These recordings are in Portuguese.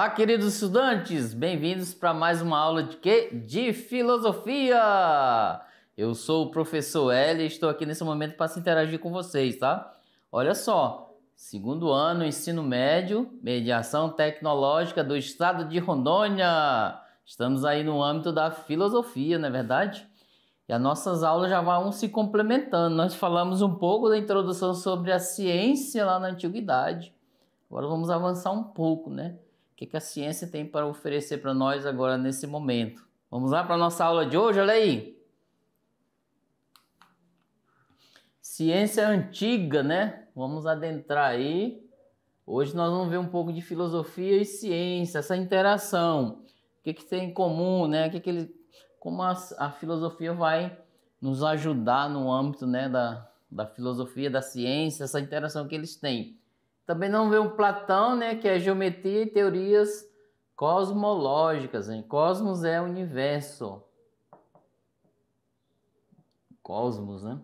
Olá, queridos estudantes, bem-vindos para mais uma aula de quê? De filosofia. Eu sou o professor L e estou aqui nesse momento para se interagir com vocês, tá? Olha só, segundo ano, ensino médio, mediação tecnológica do estado de Rondônia. Estamos aí no âmbito da filosofia, não é verdade? E as nossas aulas já vão se complementando. Nós falamos um pouco da introdução sobre a ciência lá na antiguidade. Agora vamos avançar um pouco, né? que, que a ciência tem para oferecer para nós agora nesse momento. Vamos lá para a nossa aula de hoje, olha aí. Ciência antiga, né? Vamos adentrar aí. Hoje nós vamos ver um pouco de filosofia e ciência, essa interação. O que, que tem em comum, né? O que, que ele, como a, a filosofia vai nos ajudar no âmbito né, da, da filosofia, da ciência, essa interação que eles têm. Também não um Platão, né, que é geometria e teorias cosmológicas. Hein? Cosmos é universo. Cosmos, né?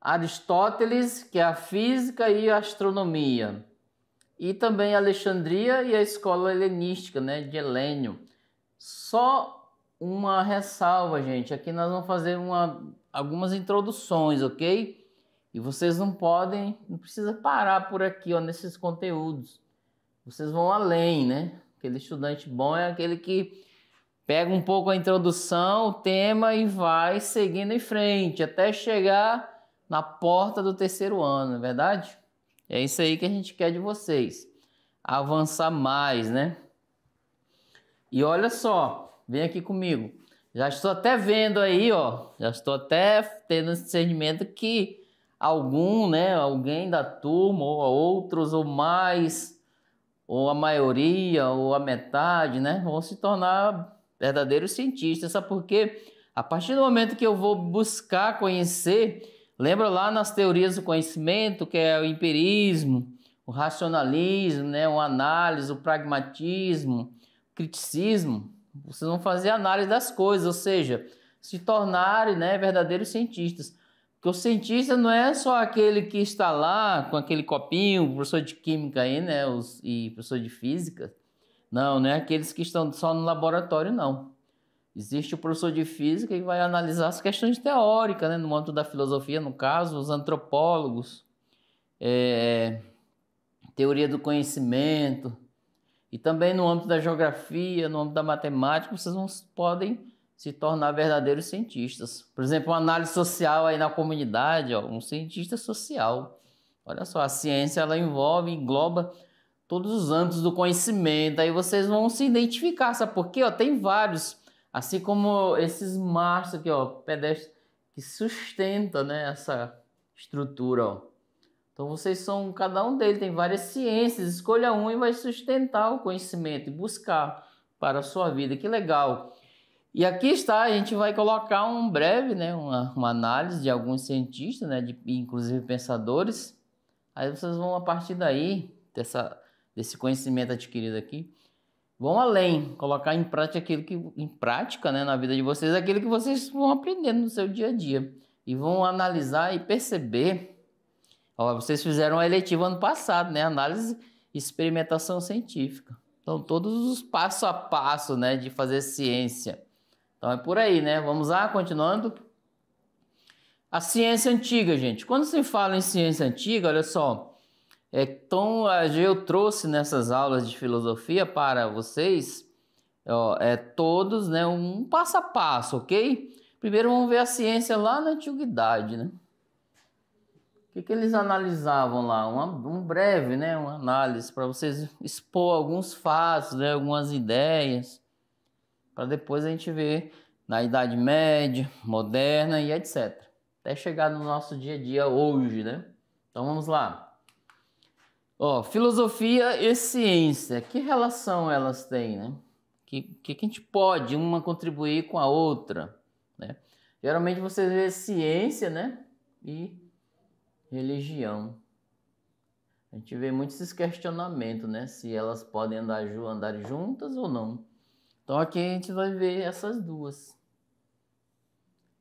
Aristóteles, que é a física e a astronomia. E também Alexandria e a escola helenística, né, de Helênio. Só uma ressalva, gente. Aqui nós vamos fazer uma, algumas introduções, ok? E vocês não podem, não precisa parar por aqui, ó, nesses conteúdos. Vocês vão além, né? Aquele estudante bom é aquele que pega um pouco a introdução, o tema e vai seguindo em frente até chegar na porta do terceiro ano, não é verdade? É isso aí que a gente quer de vocês. Avançar mais, né? E olha só, vem aqui comigo. Já estou até vendo aí, ó. Já estou até tendo esse discernimento que algum, né, alguém da turma, ou outros, ou mais, ou a maioria, ou a metade, né, vão se tornar verdadeiros cientistas. Sabe por quê? A partir do momento que eu vou buscar conhecer, lembra lá nas teorias do conhecimento, que é o empirismo, o racionalismo, né, o análise, o pragmatismo, o criticismo, vocês vão fazer análise das coisas, ou seja, se tornarem né, verdadeiros cientistas. Porque o cientista não é só aquele que está lá com aquele copinho, professor de química aí, né? Os, e professor de física. Não, não é aqueles que estão só no laboratório, não. Existe o professor de física que vai analisar as questões teóricas, né? No âmbito da filosofia, no caso, os antropólogos, é, teoria do conhecimento. E também no âmbito da geografia, no âmbito da matemática, vocês podem se tornar verdadeiros cientistas. Por exemplo, uma análise social aí na comunidade, ó, um cientista social. Olha só, a ciência ela envolve, engloba todos os âmbitos do conhecimento. Aí vocês vão se identificar, sabe por quê? Ó, tem vários, assim como esses mastros aqui, ó, pedestres que sustenta, né, essa estrutura, ó. Então vocês são, cada um deles tem várias ciências, escolha um e vai sustentar o conhecimento e buscar para a sua vida. Que legal! E aqui está, a gente vai colocar um breve, né, uma, uma análise de alguns cientistas, né, de, inclusive pensadores. Aí vocês vão, a partir daí, dessa, desse conhecimento adquirido aqui, vão além, colocar em prática aquilo que em prática, né, na vida de vocês, aquilo que vocês vão aprendendo no seu dia a dia e vão analisar e perceber. Ó, vocês fizeram a eletiva ano passado, né, análise e experimentação científica. Então todos os passo a passo, né, de fazer ciência. Então é por aí, né? Vamos lá, continuando. A ciência antiga, gente. Quando se fala em ciência antiga, olha só. É, Tom eu trouxe nessas aulas de filosofia para vocês, ó, é, todos, né, um passo a passo, ok? Primeiro vamos ver a ciência lá na antiguidade, né? O que, que eles analisavam lá? Uma, um breve, né, uma análise para vocês expor alguns fatos, né, algumas ideias para depois a gente ver na Idade Média, moderna e etc. Até chegar no nosso dia a dia hoje, né? Então vamos lá. Ó, filosofia e ciência, que relação elas têm, né? Que, que, que a gente pode uma contribuir com a outra, né? Geralmente você vê ciência, né? E religião. A gente vê muitos questionamentos, né? Se elas podem andar, andar juntas ou não. Então aqui a gente vai ver essas duas.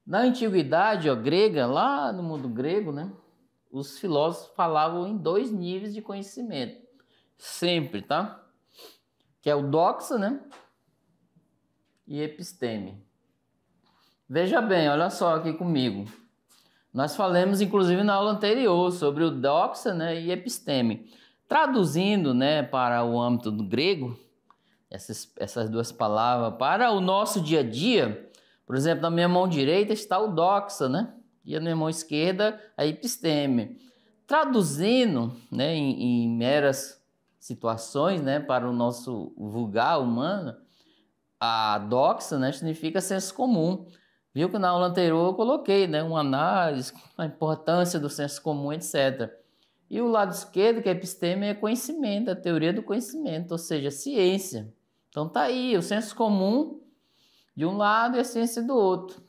Na antiguidade ó, grega, lá no mundo grego, né, os filósofos falavam em dois níveis de conhecimento, sempre, tá? Que é o doxa, né? E episteme. Veja bem, olha só aqui comigo. Nós falamos, inclusive, na aula anterior sobre o doxa né, e episteme. Traduzindo né, para o âmbito do grego, essas, essas duas palavras. Para o nosso dia a dia, por exemplo, na minha mão direita está o doxa, né? E na minha mão esquerda a episteme. Traduzindo né, em, em meras situações né, para o nosso vulgar humano, a doxa né, significa senso comum. Viu que na aula anterior eu coloquei né, uma análise, a importância do senso comum, etc. E o lado esquerdo, que é episteme, é conhecimento, a teoria do conhecimento, ou seja, ciência. Então tá aí, o senso comum de um lado e a ciência do outro.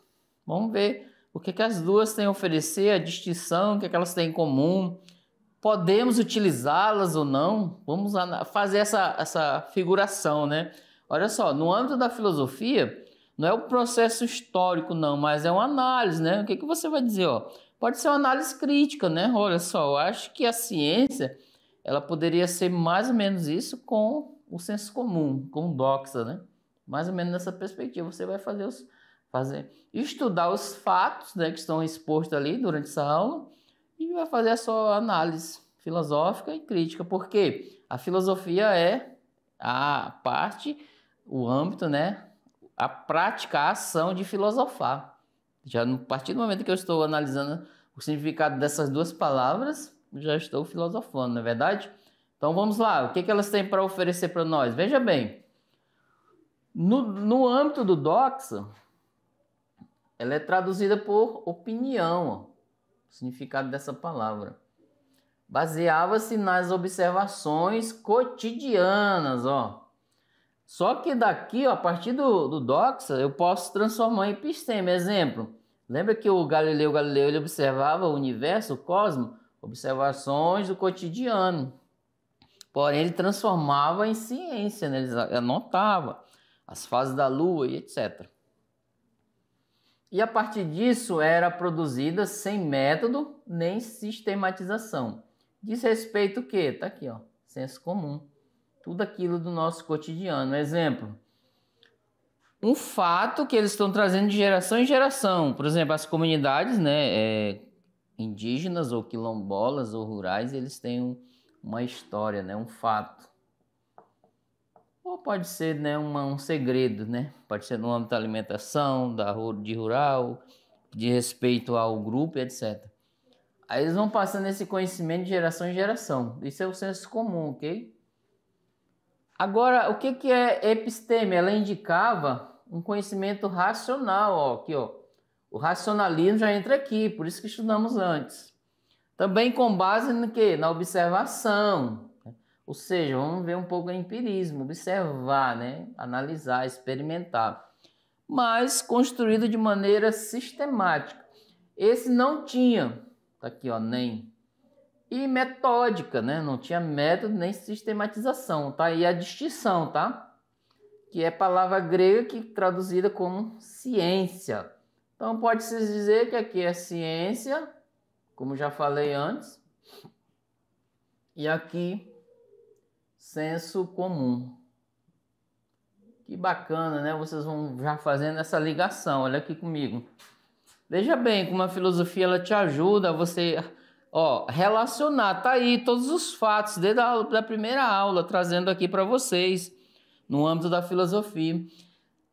Vamos ver o que, é que as duas têm a oferecer, a distinção, o que, é que elas têm em comum. Podemos utilizá-las ou não? Vamos fazer essa, essa figuração, né? Olha só, no âmbito da filosofia, não é o processo histórico, não, mas é uma análise, né? O que, é que você vai dizer, ó? pode ser uma análise crítica, né? Olha só, eu acho que a ciência ela poderia ser mais ou menos isso com o senso comum, com o doxa, né? Mais ou menos nessa perspectiva, você vai fazer os fazer estudar os fatos, né, que estão expostos ali durante essa aula e vai fazer a sua análise filosófica e crítica, porque a filosofia é a parte, o âmbito, né, a prática, a ação de filosofar. Já a partir do momento que eu estou analisando o significado dessas duas palavras, já estou filosofando, não é verdade? Então vamos lá, o que, que elas têm para oferecer para nós? Veja bem, no, no âmbito do doxa, ela é traduzida por opinião, o significado dessa palavra. Baseava-se nas observações cotidianas, ó, só que daqui, ó, a partir do, do doxa, eu posso transformar em episteme. Exemplo, lembra que o Galileu Galileu ele observava o universo, o cosmos? Observações do cotidiano. Porém, ele transformava em ciência, né? ele anotava as fases da Lua e etc. E a partir disso era produzida sem método nem sistematização. Diz respeito o quê? Está aqui, ó, senso comum tudo aquilo do nosso cotidiano. Exemplo, um fato que eles estão trazendo de geração em geração. Por exemplo, as comunidades né, é, indígenas ou quilombolas ou rurais, eles têm um, uma história, né, um fato. Ou pode ser né, uma, um segredo, né? Pode ser no âmbito da alimentação, da, de rural, de respeito ao grupo, etc. Aí eles vão passando esse conhecimento de geração em geração. Isso é o senso comum, ok? Agora, o que, que é episteme? Ela indicava um conhecimento racional, ó, aqui, ó. O racionalismo já entra aqui, por isso que estudamos antes. Também com base no que? Na observação. Né? Ou seja, vamos ver um pouco o empirismo, observar, né? analisar, experimentar. Mas construído de maneira sistemática. Esse não tinha, tá aqui, ó, nem e metódica, né? Não tinha método nem sistematização, tá? E a distinção, tá? Que é palavra grega que traduzida como ciência. Então pode-se dizer que aqui é ciência, como já falei antes, e aqui senso comum. Que bacana, né? Vocês vão já fazendo essa ligação. Olha aqui comigo. Veja bem como a filosofia ela te ajuda a você Ó, relacionar, tá aí todos os fatos desde a da primeira aula, trazendo aqui para vocês no âmbito da filosofia.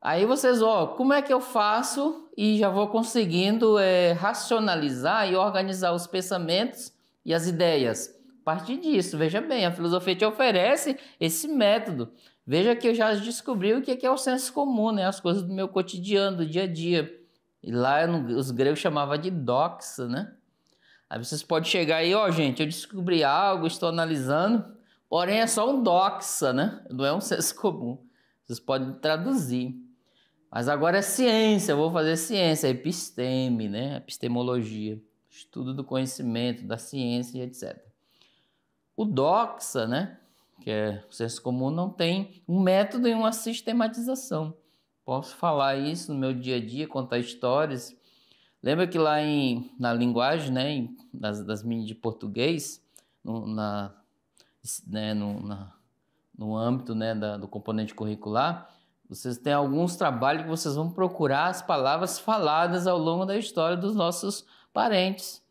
Aí vocês, ó, como é que eu faço e já vou conseguindo é, racionalizar e organizar os pensamentos e as ideias? A partir disso, veja bem, a filosofia te oferece esse método. Veja que eu já descobri o que é, é o senso comum, né? As coisas do meu cotidiano, do dia a dia. E lá os gregos chamavam de doxa, né? Aí vocês podem chegar aí, ó, oh, gente, eu descobri algo, estou analisando, porém é só um doxa, né? Não é um senso comum. Vocês podem traduzir. Mas agora é ciência, eu vou fazer ciência, episteme, né? Epistemologia, estudo do conhecimento, da ciência e etc. O doxa, né? Que é o senso comum, não tem um método e uma sistematização. Posso falar isso no meu dia a dia, contar histórias Lembra que lá em, na linguagem, né, em, das, das mini de português, no, na, né, no, na, no âmbito né, da, do componente curricular, vocês têm alguns trabalhos que vocês vão procurar as palavras faladas ao longo da história dos nossos parentes.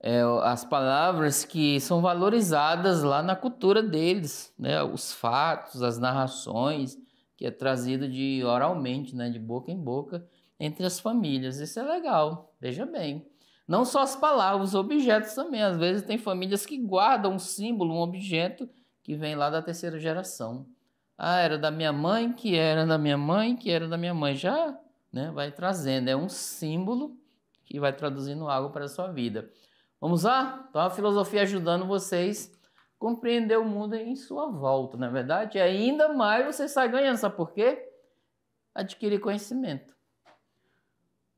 É, as palavras que são valorizadas lá na cultura deles, né? os fatos, as narrações, que é trazido de oralmente, né? de boca em boca, entre as famílias. Isso é legal, veja bem. Não só as palavras, os objetos também. Às vezes tem famílias que guardam um símbolo, um objeto que vem lá da terceira geração. Ah, era da minha mãe, que era da minha mãe, que era da minha mãe. Já né, vai trazendo, é um símbolo que vai traduzindo algo para a sua vida. Vamos lá? Então a filosofia ajudando vocês a compreender o mundo em sua volta, na é verdade? E ainda mais você sai ganhando, sabe por quê? Adquirir conhecimento.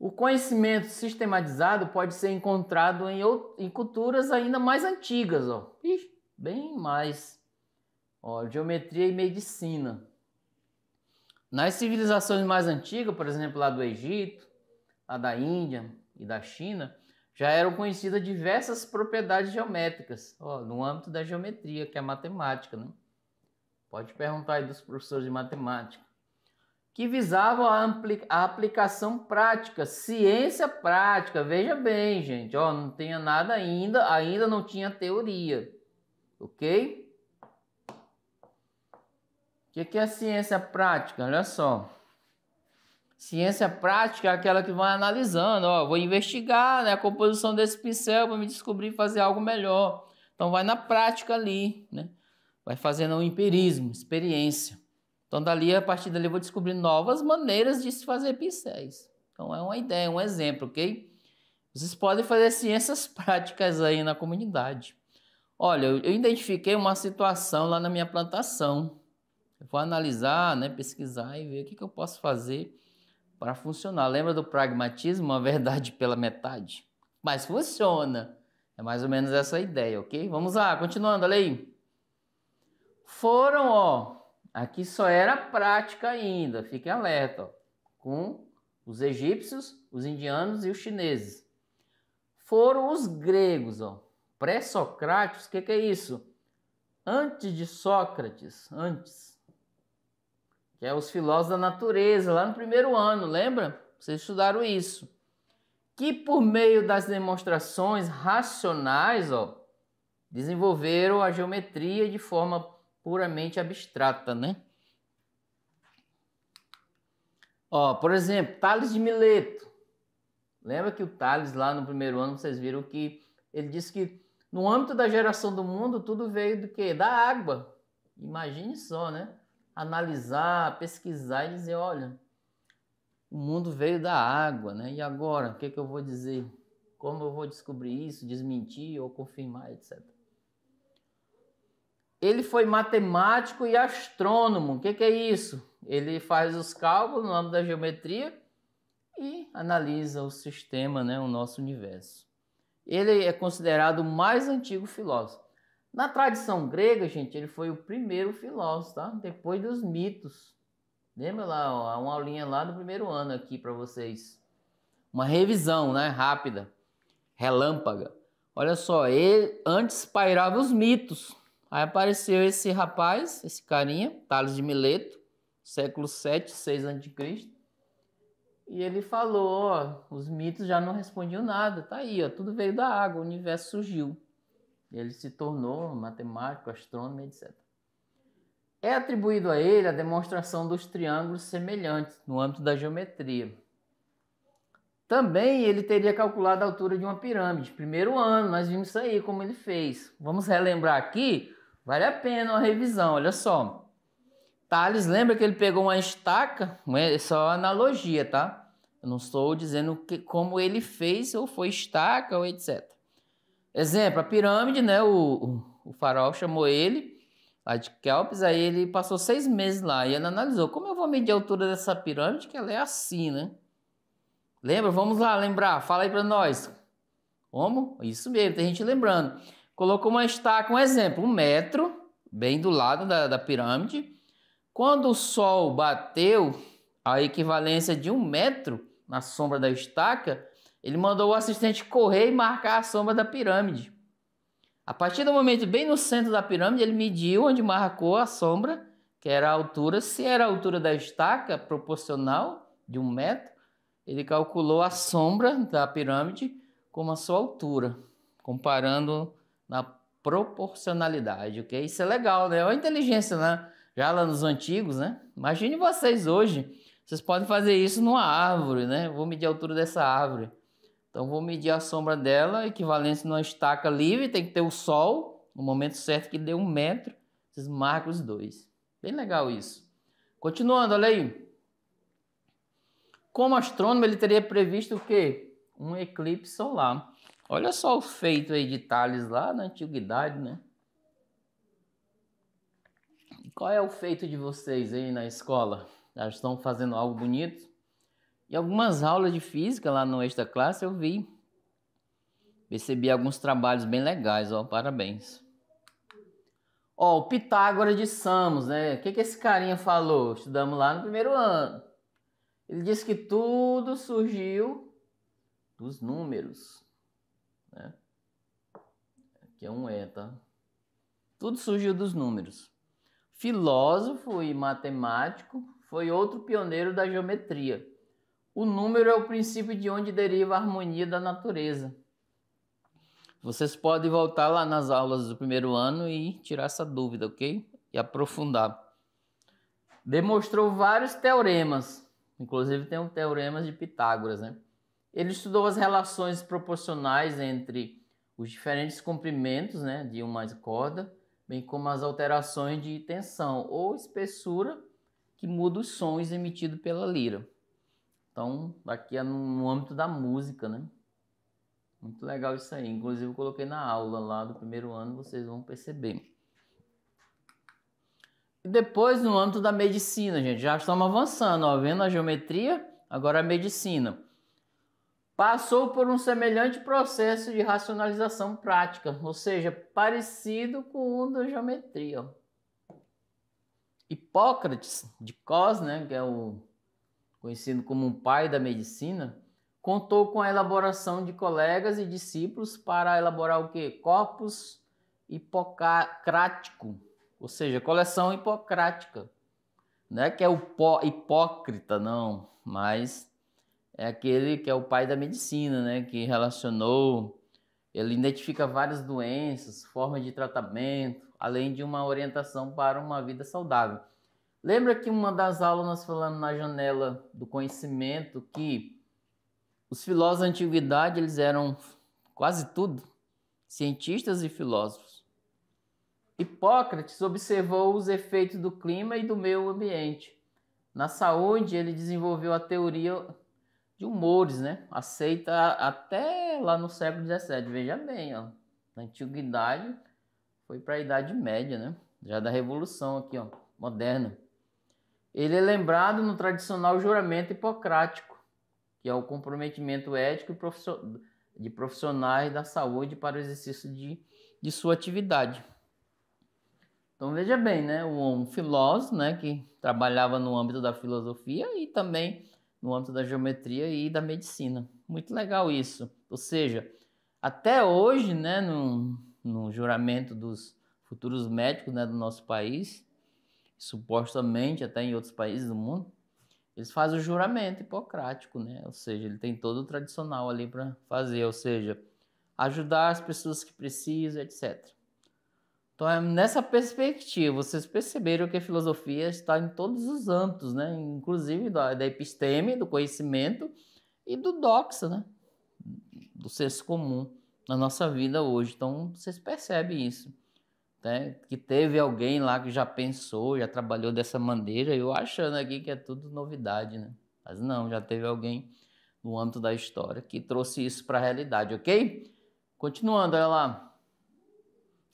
O conhecimento sistematizado pode ser encontrado em, em culturas ainda mais antigas, ó. Ixi, bem mais. Ó, geometria e medicina. Nas civilizações mais antigas, por exemplo, lá do Egito, lá da Índia e da China, já eram conhecidas diversas propriedades geométricas, ó, no âmbito da geometria, que é a matemática, né? Pode perguntar aí dos professores de matemática que visavam a, a, aplicação prática, ciência prática. Veja bem, gente, ó, não tinha nada ainda, ainda não tinha teoria, ok? O que, que é ciência prática? Olha só. Ciência prática é aquela que vai analisando, ó, vou investigar né, a composição desse pincel para me descobrir fazer algo melhor. Então vai na prática ali, né? Vai fazendo um empirismo, experiência. Então, dali, a partir dali, eu vou descobrir novas maneiras de se fazer pincéis. Então, é uma ideia, um exemplo, ok? Vocês podem fazer ciências assim, práticas aí na comunidade. Olha, eu identifiquei uma situação lá na minha plantação. Eu vou analisar, né, pesquisar e ver o que, que eu posso fazer para funcionar. Lembra do pragmatismo, a verdade pela metade? Mas funciona. É mais ou menos essa ideia, ok? Vamos lá, continuando, olha aí. Foram, ó, Aqui só era prática ainda, fique alerta, ó, com os egípcios, os indianos e os chineses. Foram os gregos, pré-socráticos, o que, que é isso? Antes de Sócrates, antes, que é os filósofos da natureza, lá no primeiro ano, lembra? Vocês estudaram isso. Que por meio das demonstrações racionais, ó, desenvolveram a geometria de forma puramente abstrata, né? Ó, por exemplo, Tales de Mileto. Lembra que o Tales lá no primeiro ano vocês viram que ele disse que no âmbito da geração do mundo tudo veio do quê? Da água. Imagine só, né? Analisar, pesquisar e dizer, olha, o mundo veio da água, né? E agora, o que, que eu vou dizer? Como eu vou descobrir isso, desmentir ou confirmar, etc. Ele foi matemático e astrônomo. O que, que é isso? Ele faz os cálculos no âmbito da geometria e analisa o sistema, né, o nosso universo. Ele é considerado o mais antigo filósofo. Na tradição grega, gente, ele foi o primeiro filósofo, tá? Depois dos mitos. Lembra lá, ó, uma aulinha lá do primeiro ano aqui para vocês. Uma revisão, né, rápida. Relâmpaga. Olha só, ele antes pairava os mitos. Aí apareceu esse rapaz, esse carinha, Tales de Mileto, século 7, 6 a.C. E ele falou, ó, os mitos já não respondiam nada, tá aí, ó, tudo veio da água, o universo surgiu. Ele se tornou matemático, astrônomo, etc. É atribuído a ele a demonstração dos triângulos semelhantes no âmbito da geometria. Também ele teria calculado a altura de uma pirâmide. Primeiro ano, nós vimos isso aí, como ele fez. Vamos relembrar aqui Vale a pena uma revisão, olha só. Tales lembra que ele pegou uma estaca? é Só analogia, tá? Eu não estou dizendo que, como ele fez, ou foi estaca, ou etc. Exemplo, a pirâmide, né? O, o, o farol chamou ele, lá de Kelps, aí ele passou seis meses lá e analisou como eu vou medir a altura dessa pirâmide, que ela é assim, né? Lembra? Vamos lá lembrar, fala aí para nós. Como? Isso mesmo, tem gente lembrando colocou uma estaca, um exemplo, um metro, bem do lado da, da pirâmide. Quando o Sol bateu a equivalência de um metro na sombra da estaca, ele mandou o assistente correr e marcar a sombra da pirâmide. A partir do momento bem no centro da pirâmide, ele mediu onde marcou a sombra, que era a altura, se era a altura da estaca proporcional de um metro, ele calculou a sombra da pirâmide como a sua altura, comparando na proporcionalidade, ok? Isso é legal, né? Olha é a inteligência, né? Já lá nos antigos, né? Imagine vocês hoje. Vocês podem fazer isso numa árvore, né? Vou medir a altura dessa árvore. Então vou medir a sombra dela, equivalente numa estaca livre, tem que ter o sol, no momento certo que dê um metro, vocês marcam os dois. Bem legal isso. Continuando, olha aí. Como astrônomo, ele teria previsto o quê? Um eclipse solar. Olha só o feito aí de Tales lá na antiguidade, né? E qual é o feito de vocês aí na escola? Já estão fazendo algo bonito? E algumas aulas de física lá no extra classe eu vi. Percebi alguns trabalhos bem legais, ó, parabéns. Ó, o Pitágoras de Samos, né? O que, que esse carinha falou? Estudamos lá no primeiro ano. Ele disse que tudo surgiu dos números né? que é um eta. Tá? Tudo surgiu dos números. Filósofo e matemático, foi outro pioneiro da geometria. O número é o princípio de onde deriva a harmonia da natureza. Vocês podem voltar lá nas aulas do primeiro ano e tirar essa dúvida, ok? E aprofundar. Demonstrou vários teoremas, inclusive tem um teorema de Pitágoras, né? Ele estudou as relações proporcionais entre os diferentes comprimentos né, de uma corda, bem como as alterações de tensão ou espessura que muda os sons emitidos pela lira. Então, aqui é no âmbito da música, né? Muito legal isso aí. Inclusive, eu coloquei na aula lá do primeiro ano, vocês vão perceber. E depois, no âmbito da medicina, gente, já estamos avançando, ó, vendo a geometria, agora a medicina passou por um semelhante processo de racionalização prática, ou seja, parecido com o da geometria. Hipócrates de Cos, né, que é o conhecido como o pai da medicina, contou com a elaboração de colegas e discípulos para elaborar o que? Corpus hipocrático, ou seja, coleção hipocrática. Não é que é o hipócrita, não, mas é aquele que é o pai da medicina, né? Que relacionou, ele identifica várias doenças, formas de tratamento, além de uma orientação para uma vida saudável. Lembra que uma das aulas nós falamos na janela do conhecimento que os filósofos da antiguidade eles eram quase tudo cientistas e filósofos. Hipócrates observou os efeitos do clima e do meio ambiente. Na saúde, ele desenvolveu a teoria de humores, né? Aceita até lá no século XVII. Veja bem, ó, da antiguidade foi para a Idade Média, né? Já da Revolução aqui, ó, moderna. Ele é lembrado no tradicional juramento hipocrático, que é o comprometimento ético de profissionais da saúde para o exercício de, de sua atividade. Então veja bem, né? Um filósofo, né, que trabalhava no âmbito da filosofia e também no âmbito da geometria e da medicina. Muito legal isso. Ou seja, até hoje, né, no, no juramento dos futuros médicos né, do nosso país, supostamente até em outros países do mundo, eles fazem o juramento hipocrático, né? Ou seja, ele tem todo o tradicional ali para fazer, ou seja, ajudar as pessoas que precisam, etc. Então é nessa perspectiva, vocês perceberam que a filosofia está em todos os âmbitos, né? Inclusive da, da episteme, do conhecimento e do doxa, né? Do senso comum na nossa vida hoje. Então vocês percebem isso. Né? Que teve alguém lá que já pensou, já trabalhou dessa maneira, eu achando aqui que é tudo novidade, né? Mas não, já teve alguém no âmbito da história que trouxe isso para a realidade, ok? Continuando, olha lá.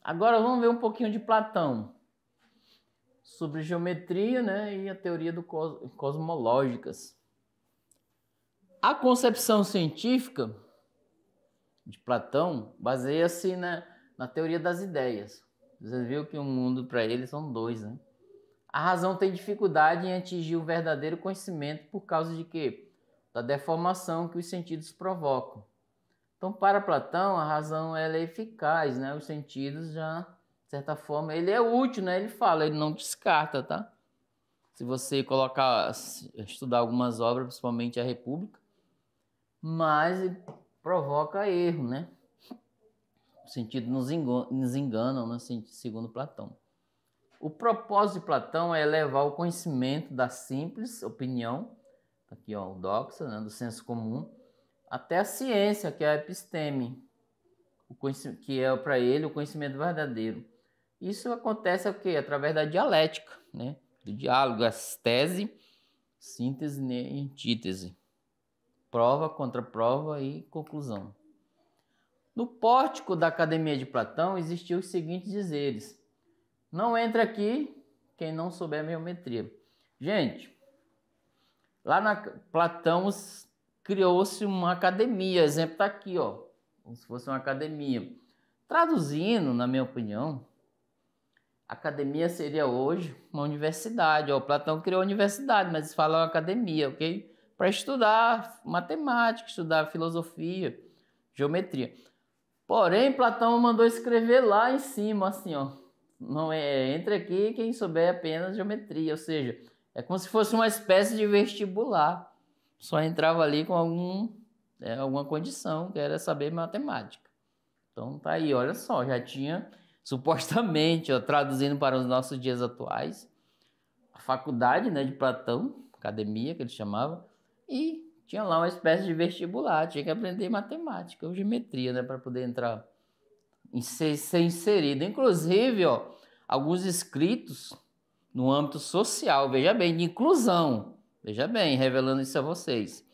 Agora vamos ver um pouquinho de Platão sobre geometria né, e a teoria do cos cosmológicas. A concepção científica de Platão baseia-se na, né, na teoria das ideias. Vocês viram que o mundo para ele são dois, né? A razão tem dificuldade em atingir o verdadeiro conhecimento por causa de quê? Da deformação que os sentidos provocam. Então, para Platão, a razão ela é eficaz, né? Os sentidos já, de certa forma, ele é útil, né? Ele fala, ele não descarta, tá? Se você colocar, estudar algumas obras, principalmente a República, mas provoca erro, né? O sentido nos, engana, nos enganam, né? segundo Platão. O propósito de Platão é elevar o conhecimento da simples opinião, tá aqui ó, o doxa, né? do senso comum, até a ciência, que é a episteme, que é para ele o conhecimento verdadeiro. Isso acontece o quê? através da dialética, né? do diálogo, as tese, síntese né? e antítese, prova, contraprova e conclusão. No pórtico da Academia de Platão existiam os seguintes dizeres: Não entra aqui quem não souber a geometria. Gente, lá na Platão, os criou-se uma academia. Exemplo está aqui, ó, como se fosse uma academia. Traduzindo, na minha opinião, academia seria hoje uma universidade. Ó, Platão criou a universidade, mas eles falam academia, ok? Para estudar matemática, estudar filosofia, geometria. Porém, Platão mandou escrever lá em cima, assim, ó. Não é, é entre aqui quem souber é apenas geometria, ou seja, é como se fosse uma espécie de vestibular só entrava ali com algum, é, alguma condição, que era saber matemática. Então tá aí, olha só, já tinha supostamente, ó, traduzindo para os nossos dias atuais, a faculdade né, de Platão, academia que ele chamava, e tinha lá uma espécie de vestibular, tinha que aprender matemática ou geometria, né, para poder entrar, em ser, ser inserido. Inclusive, ó, alguns escritos no âmbito social, veja bem, de inclusão. Veja bem, revelando isso a vocês.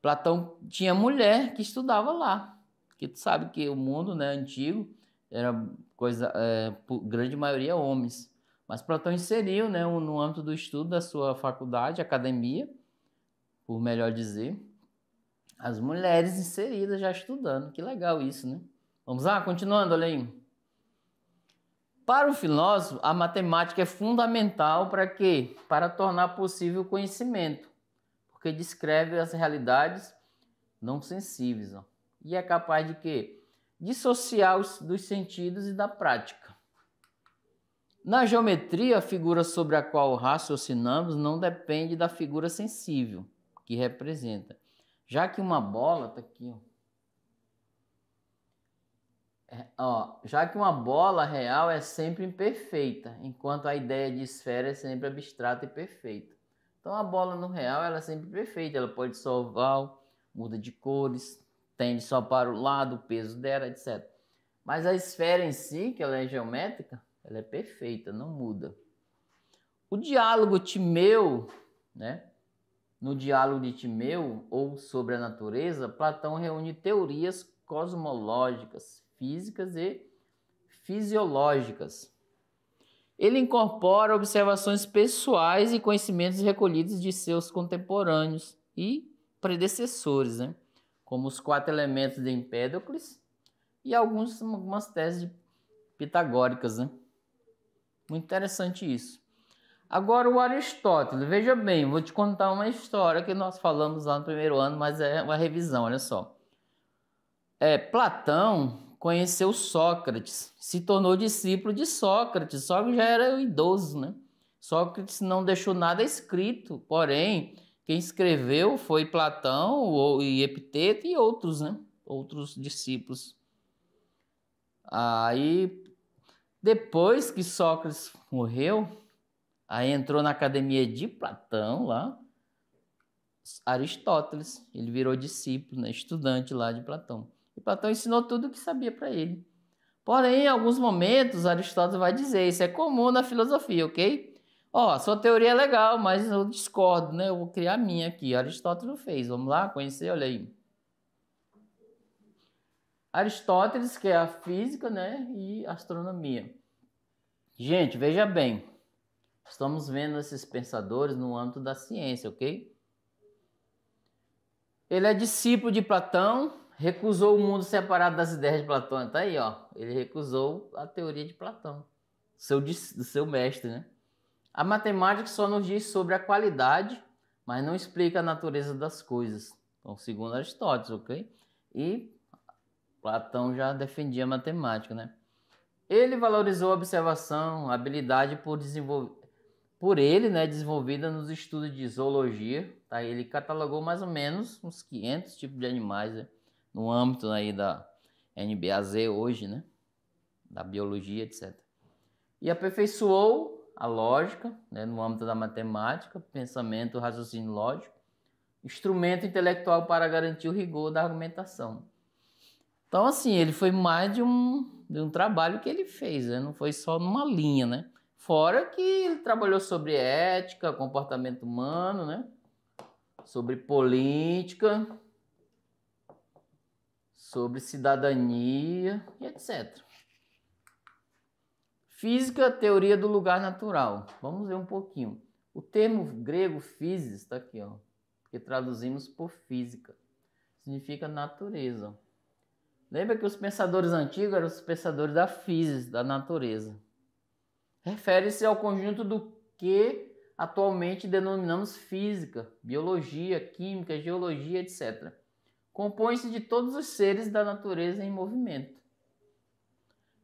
Platão tinha mulher que estudava lá. Que tu sabe que o mundo né, antigo era coisa, é, grande maioria homens. Mas Platão inseriu né, no âmbito do estudo da sua faculdade, academia, por melhor dizer, as mulheres inseridas já estudando. Que legal isso, né? Vamos lá, continuando, olha para o filósofo, a matemática é fundamental para quê? Para tornar possível o conhecimento, porque descreve as realidades não sensíveis ó. e é capaz de quê? Dissociar os, dos sentidos e da prática. Na geometria, a figura sobre a qual raciocinamos não depende da figura sensível que representa, já que uma bola está aqui, ó, é, ó, já que uma bola real é sempre imperfeita, enquanto a ideia de esfera é sempre abstrata e perfeita. Então a bola no real ela é sempre perfeita, ela pode ser oval, muda de cores, tende só para o lado, o peso dela, etc. Mas a esfera em si, que ela é geométrica, ela é perfeita, não muda. O diálogo Timeu, né? No diálogo de Timeu ou sobre a natureza, Platão reúne teorias cosmológicas, físicas e fisiológicas. Ele incorpora observações pessoais e conhecimentos recolhidos de seus contemporâneos e predecessores, né? como os quatro elementos de Empédocles e alguns, algumas teses pitagóricas. Né? Muito interessante isso. Agora, o Aristóteles, veja bem, vou te contar uma história que nós falamos lá no primeiro ano, mas é uma revisão, olha só. É, Platão conheceu Sócrates, se tornou discípulo de Sócrates. Sócrates já era idoso, né? Sócrates não deixou nada escrito, porém, quem escreveu foi Platão e Epiteto e outros, né? Outros discípulos. Aí, depois que Sócrates morreu, aí entrou na academia de Platão lá, Aristóteles. Ele virou discípulo, né? estudante lá de Platão. E Platão ensinou tudo o que sabia para ele. Porém, em alguns momentos, Aristóteles vai dizer, isso é comum na filosofia, ok? Ó, oh, sua teoria é legal, mas eu discordo, né? Eu vou criar a minha aqui. Aristóteles fez. Vamos lá conhecer, olha aí. Aristóteles, que é a física, né? E astronomia. Gente, veja bem. Estamos vendo esses pensadores no âmbito da ciência, ok? Ele é discípulo de Platão, recusou o mundo separado das ideias de Platão. Tá aí, ó. Ele recusou a teoria de Platão, seu, do seu mestre, né? A matemática só nos diz sobre a qualidade, mas não explica a natureza das coisas. Então, segundo Aristóteles, ok? E Platão já defendia a matemática, né? Ele valorizou a observação, a habilidade por desenvolver por ele, né, desenvolvida nos estudos de zoologia, tá? Ele catalogou mais ou menos uns 500 tipos de animais, né? no âmbito aí da NBAZ hoje, né? Da biologia, etc. E aperfeiçoou a lógica, né? no âmbito da matemática, pensamento, raciocínio lógico, instrumento intelectual para garantir o rigor da argumentação. Então, assim, ele foi mais de um, de um trabalho que ele fez, né? não foi só numa linha, né? Fora que ele trabalhou sobre ética, comportamento humano, né? Sobre política, sobre cidadania e etc. Física, teoria do lugar natural. Vamos ver um pouquinho. O termo grego physis está aqui, ó, que traduzimos por física. Significa natureza. Lembra que os pensadores antigos eram os pensadores da física, da natureza. Refere-se ao conjunto do que atualmente denominamos física, biologia, química, geologia, etc compõe-se de todos os seres da natureza em movimento.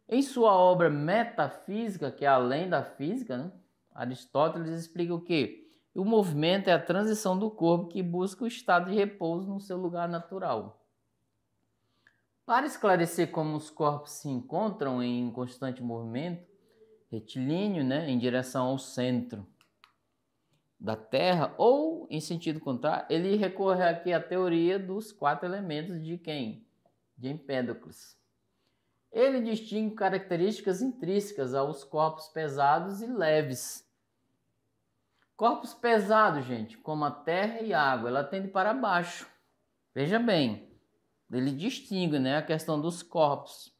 Em sua obra Metafísica, que é além da física, né? Aristóteles explica o que o movimento é a transição do corpo que busca o estado de repouso no seu lugar natural. Para esclarecer como os corpos se encontram em constante movimento retilíneo, né, em direção ao centro, da Terra, ou, em sentido contrário, ele recorre aqui à teoria dos quatro elementos de quem? De Empédocles. Ele distingue características intrínsecas aos corpos pesados e leves. Corpos pesados, gente, como a terra e a água, ela tende para baixo. Veja bem, ele distingue né, a questão dos corpos.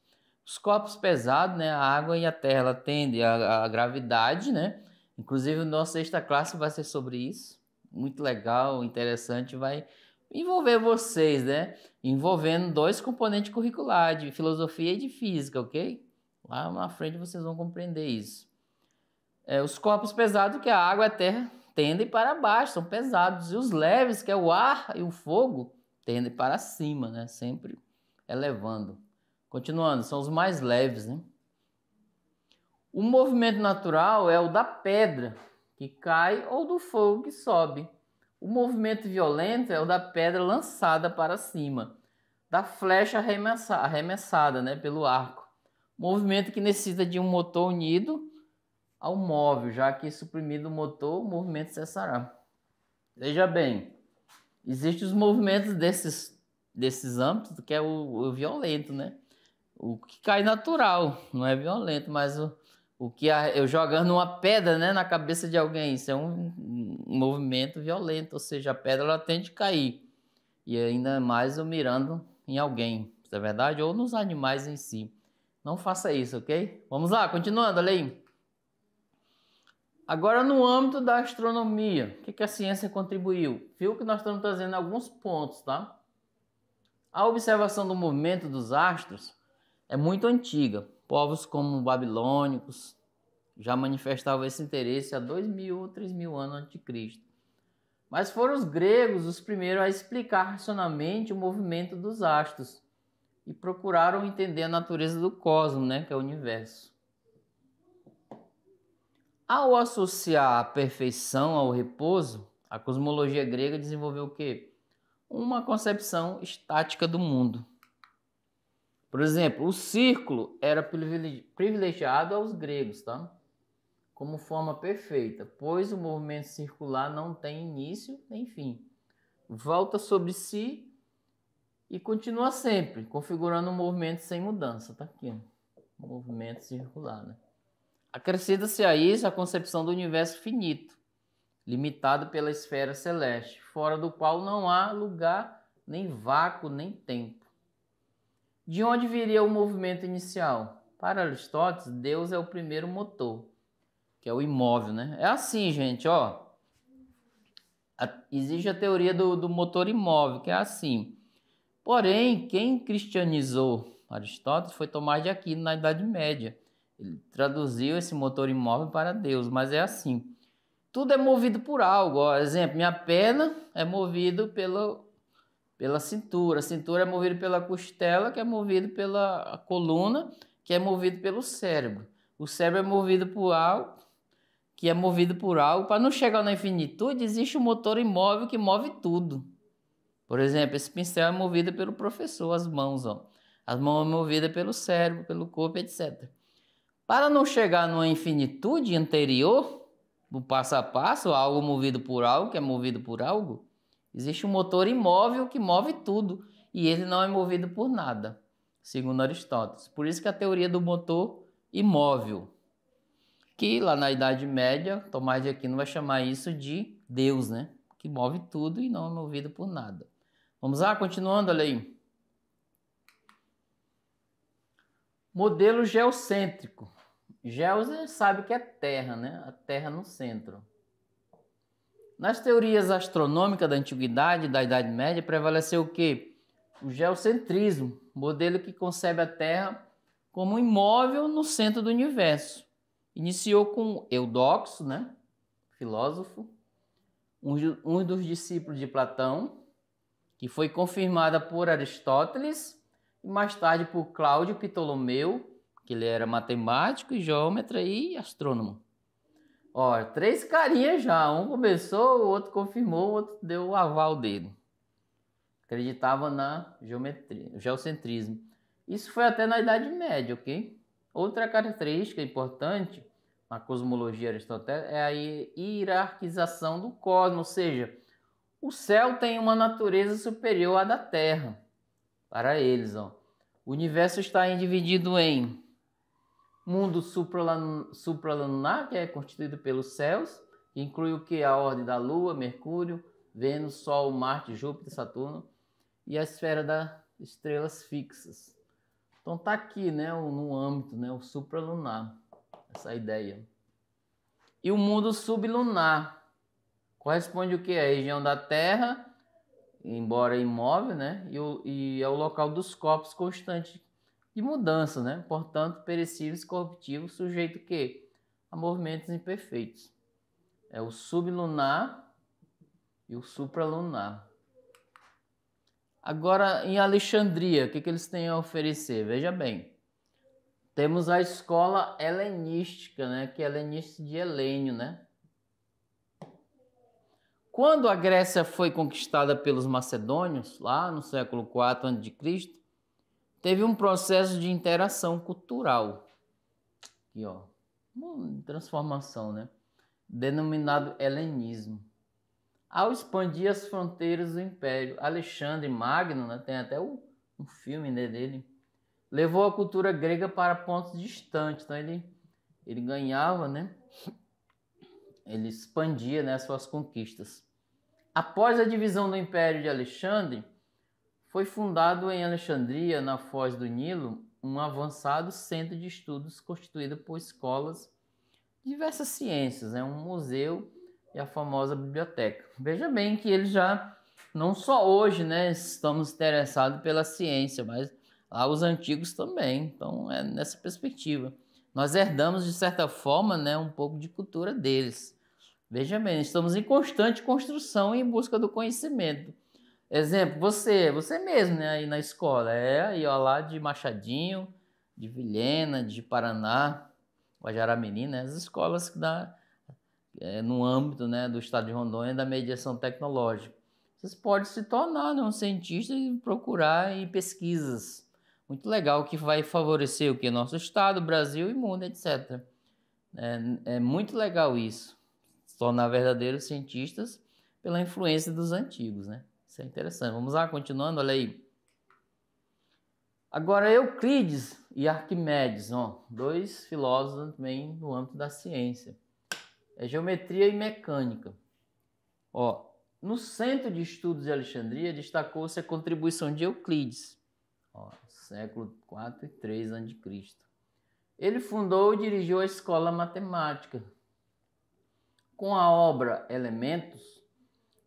Os corpos pesados, né, a água e a terra, ela tende a gravidade, né? Inclusive, o nosso sexta classe vai ser sobre isso. Muito legal, interessante, vai envolver vocês, né? Envolvendo dois componentes curriculares, de filosofia e de física, ok? Lá na frente vocês vão compreender isso. É, os corpos pesados, que é a água e a terra, tendem para baixo, são pesados. E os leves, que é o ar e o fogo, tendem para cima, né? Sempre elevando. Continuando, são os mais leves, né? O movimento natural é o da pedra que cai ou do fogo que sobe. O movimento violento é o da pedra lançada para cima, da flecha arremessa, arremessada né, pelo arco. Movimento que necessita de um motor unido ao móvel, já que suprimido o motor, o movimento cessará. Veja bem, existem os movimentos desses, desses âmbitos, que é o, o violento, né? O que cai natural, não é violento, mas o, o que a, eu jogando uma pedra né, na cabeça de alguém, isso é um, um movimento violento, ou seja, a pedra ela tende a cair. E ainda mais eu mirando em alguém, isso é verdade? Ou nos animais em si. Não faça isso, ok? Vamos lá, continuando, olha Agora, no âmbito da astronomia, o que, que a ciência contribuiu? Viu que nós estamos trazendo alguns pontos, tá? A observação do movimento dos astros é muito antiga. Povos como babilônicos já manifestavam esse interesse há dois mil ou três mil anos antes de Cristo. Mas foram os gregos os primeiros a explicar racionalmente o movimento dos astros e procuraram entender a natureza do cosmos, né, que é o universo. Ao associar a perfeição ao repouso, a cosmologia grega desenvolveu o quê? Uma concepção estática do mundo. Por exemplo, o círculo era privilegiado aos gregos, tá? Como forma perfeita, pois o movimento circular não tem início nem fim. Volta sobre si e continua sempre, configurando um movimento sem mudança. Tá aqui, ó. movimento circular, né? Acrescenta-se a isso a concepção do universo finito, limitado pela esfera celeste, fora do qual não há lugar, nem vácuo, nem tempo. De onde viria o movimento inicial? Para Aristóteles, Deus é o primeiro motor, que é o imóvel, né? É assim, gente, ó. A, existe a teoria do, do motor imóvel, que é assim. Porém, quem cristianizou Aristóteles foi Tomás de Aquino na Idade Média. Ele traduziu esse motor imóvel para Deus, mas é assim. Tudo é movido por algo. Ó. Exemplo, minha perna é movida pelo pela cintura. A cintura é movida pela costela, que é movida pela coluna, que é movido pelo cérebro. O cérebro é movido por algo, que é movido por algo. Para não chegar na infinitude, existe um motor imóvel que move tudo. Por exemplo, esse pincel é movido pelo professor, as mãos, ó. As mãos é movidas pelo cérebro, pelo corpo, etc. Para não chegar numa infinitude anterior, o passo a passo, algo movido por algo, que é movido por algo, Existe um motor imóvel que move tudo e ele não é movido por nada, segundo Aristóteles. Por isso que a teoria do motor imóvel, que lá na Idade Média, Tomás de Aquino vai chamar isso de Deus, né? Que move tudo e não é movido por nada. Vamos lá, continuando, olha aí. Modelo geocêntrico. Geos sabe que é terra, né? A terra no centro. Nas teorias astronômicas da antiguidade e da Idade Média prevaleceu o que? O geocentrismo, modelo que concebe a Terra como imóvel no centro do universo. Iniciou com Eudoxo, né? filósofo, um dos discípulos de Platão, que foi confirmada por Aristóteles e mais tarde por Cláudio Ptolomeu, que ele era matemático e geômetra e astrônomo. Ó, três carinhas já. Um começou, o outro confirmou, o outro deu o aval dele. Acreditava na geometria, geocentrismo. Isso foi até na Idade Média, ok? Outra característica importante na cosmologia aristotélica é a hierarquização do cosmos, ou seja, o céu tem uma natureza superior à da Terra. Para eles, ó. o universo está dividido em mundo supralunar, que é constituído pelos céus, que inclui o que? A ordem da Lua, Mercúrio, Vênus, Sol, Marte, Júpiter, Saturno e a esfera das estrelas fixas. Então tá aqui, né, no âmbito, né, o supralunar, essa ideia. E o mundo sublunar corresponde o que? A região da Terra, embora imóvel, né, e, o, e é o local dos corpos constantes de mudança, né? portanto, perecíveis corruptivos, sujeito que a movimentos imperfeitos. É o sublunar e o supralunar. Agora, em Alexandria, o que, que eles têm a oferecer? Veja bem, temos a escola helenística, né? que é helenista de Helênio. Né? Quando a Grécia foi conquistada pelos macedônios, lá no século IV a.C., teve um processo de interação cultural. Aqui, ó, uma transformação, né? Denominado helenismo. Ao expandir as fronteiras do império, Alexandre Magno, né, tem até o, um filme né, dele, levou a cultura grega para pontos distantes. Então ele, ele ganhava, né? Ele expandia né, as suas conquistas. Após a divisão do império de Alexandre, foi fundado em Alexandria, na foz do Nilo, um avançado centro de estudos constituído por escolas de diversas ciências, né? um museu e a famosa biblioteca. Veja bem que ele já, não só hoje, né, estamos interessados pela ciência, mas lá os antigos também. Então é nessa perspectiva. Nós herdamos, de certa forma, né, um pouco de cultura deles. Veja bem, estamos em constante construção em busca do conhecimento. Exemplo, você, você mesmo, né, aí na escola, é aí, ó, lá de Machadinho, de Vilhena, de Paraná, Guajará Menina, né, as escolas que dá é, no âmbito, né, do estado de Rondônia da mediação tecnológica. Vocês podem se tornar né, um cientista e procurar em pesquisas. Muito legal, que vai favorecer o que? Nosso estado, Brasil e mundo, etc. É, é muito legal isso. Se tornar verdadeiros cientistas pela influência dos antigos, né? Isso é interessante. Vamos lá, continuando, olha aí. Agora, Euclides e Arquimedes, ó, dois filósofos também no âmbito da ciência. É geometria e mecânica. Ó, no Centro de Estudos de Alexandria, destacou-se a contribuição de Euclides, ó, século 4 e 3 a.C. Ele fundou e dirigiu a escola matemática. Com a obra Elementos,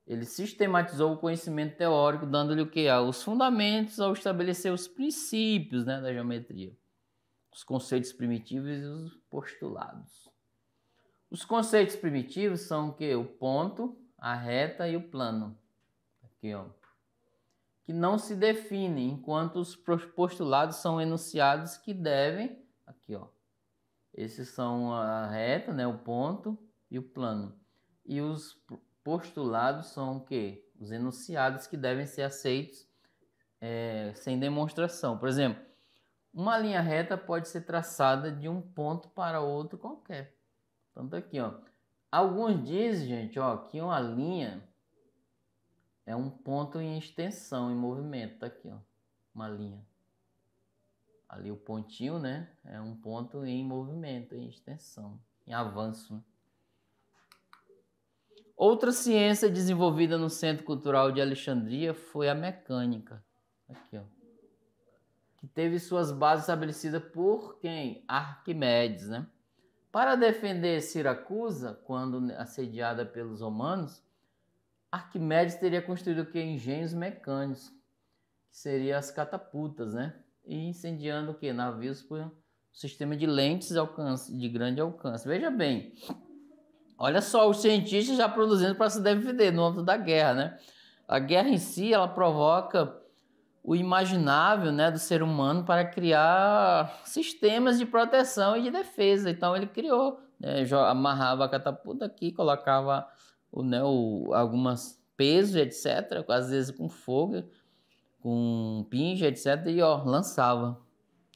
ele sistematizou o conhecimento teórico, dando-lhe o que há ah, os fundamentos ao estabelecer os princípios né, da geometria, os conceitos primitivos e os postulados. Os conceitos primitivos são o que? O ponto, a reta e o plano. Aqui, ó. Que não se definem, enquanto os postulados são enunciados que devem. Aqui, ó. Esses são a reta, né, o ponto e o plano. E os postulados são o quê? Os enunciados que devem ser aceitos é, sem demonstração. Por exemplo, uma linha reta pode ser traçada de um ponto para outro qualquer. tanto aqui, ó. Alguns dizem, gente, ó, que uma linha é um ponto em extensão, em movimento. Tá aqui, ó. Uma linha. Ali o pontinho, né? É um ponto em movimento, em extensão, em avanço. Outra ciência desenvolvida no Centro Cultural de Alexandria foi a mecânica. Aqui, ó. Que teve suas bases estabelecidas por quem? Arquimedes, né? Para defender Siracusa, quando assediada pelos romanos, Arquimedes teria construído o que? Engenhos mecânicos, que seriam as catapultas, né? E incendiando o que? Navios por um sistema de lentes de grande alcance. Veja bem, Olha só, os cientistas já produzindo para se defender no âmbito da guerra, né? A guerra em si, ela provoca o imaginável né, do ser humano para criar sistemas de proteção e de defesa. Então ele criou, né, amarrava a catapulta aqui, colocava o, né, o, algumas pesos, etc., às vezes com fogo, com pinja, etc., e ó, lançava.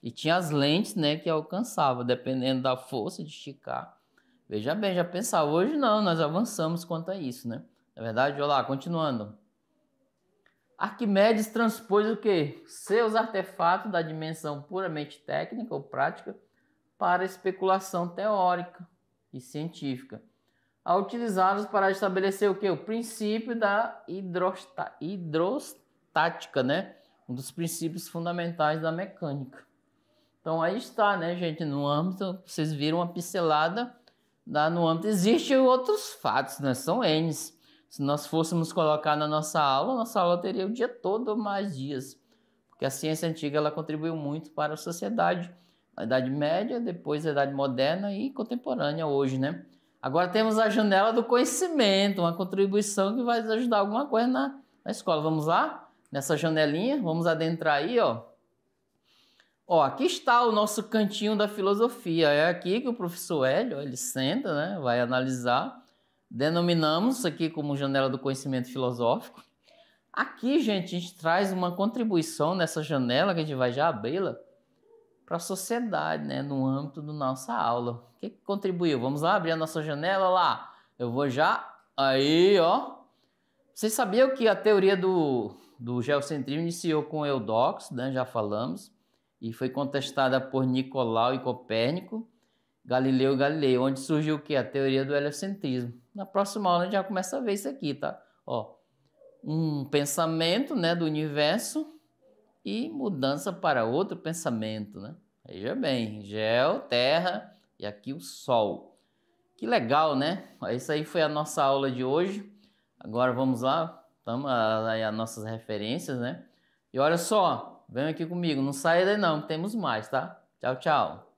E tinha as lentes né, que alcançava, dependendo da força de esticar Veja bem, já pensar, hoje não, nós avançamos quanto a isso, né? Na verdade, olha lá, continuando. Arquimedes transpôs o que? Seus artefatos da dimensão puramente técnica ou prática para especulação teórica e científica, a utilizá-los para estabelecer o que? O princípio da hidrosta... hidrostática, né? Um dos princípios fundamentais da mecânica. Então aí está, né, gente? No âmbito, vocês viram uma pincelada lá no âmbito. Existem outros fatos, né? São N's. Se nós fôssemos colocar na nossa aula, nossa aula teria o dia todo ou mais dias. Porque a ciência antiga ela contribuiu muito para a sociedade, na Idade Média, depois a Idade Moderna e contemporânea hoje, né? Agora temos a janela do conhecimento, uma contribuição que vai ajudar alguma coisa na, na escola. Vamos lá? Nessa janelinha, vamos adentrar aí, ó. Ó, aqui está o nosso cantinho da filosofia. É aqui que o professor Hélio ele senta, né? vai analisar. Denominamos isso aqui como janela do conhecimento filosófico. Aqui, gente, a gente traz uma contribuição nessa janela que a gente vai já abri-la para a sociedade, né? no âmbito da nossa aula. O que, que contribuiu? Vamos lá abrir a nossa janela lá. Eu vou já. Aí, ó. Vocês sabiam que a teoria do, do geocentrismo iniciou com Eudox, né? já falamos e foi contestada por Nicolau e Copérnico, Galileu e Galilei, onde surgiu o que? A teoria do heliocentrismo. Na próxima aula a gente já começa a ver isso aqui, tá? Ó, um pensamento, né, do universo e mudança para outro pensamento, né? Veja bem, gel, terra e aqui o sol. Que legal, né? Isso aí foi a nossa aula de hoje. Agora vamos lá, estamos ah, aí as nossas referências, né? E olha só, Vem aqui comigo, não saia daí não, temos mais, tá? Tchau, tchau.